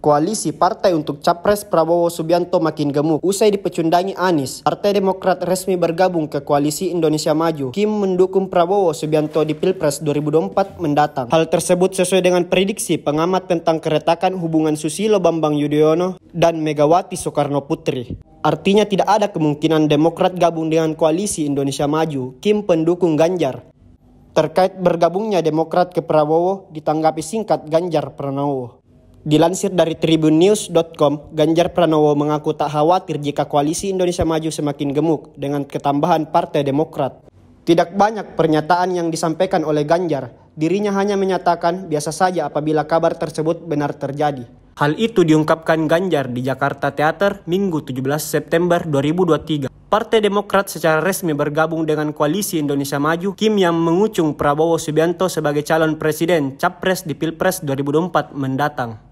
Koalisi partai untuk Capres Prabowo Subianto makin gemuk. Usai dipecundangi Anies, Partai Demokrat resmi bergabung ke Koalisi Indonesia Maju. Kim mendukung Prabowo Subianto di Pilpres 2024 mendatang. Hal tersebut sesuai dengan prediksi pengamat tentang keretakan hubungan Susilo Bambang Yudhoyono dan Megawati Soekarno Putri. Artinya tidak ada kemungkinan Demokrat gabung dengan Koalisi Indonesia Maju. Kim pendukung Ganjar. Terkait bergabungnya Demokrat ke Prabowo ditanggapi singkat Ganjar Pranowo. Dilansir dari tribunnews.com, Ganjar Pranowo mengaku tak khawatir jika koalisi Indonesia Maju semakin gemuk dengan ketambahan Partai Demokrat. Tidak banyak pernyataan yang disampaikan oleh Ganjar, dirinya hanya menyatakan biasa saja apabila kabar tersebut benar terjadi. Hal itu diungkapkan Ganjar di Jakarta Teater, Minggu 17 September 2023. Partai Demokrat secara resmi bergabung dengan Koalisi Indonesia Maju, Kim yang mengucung Prabowo Subianto sebagai calon presiden Capres di Pilpres 2024 mendatang.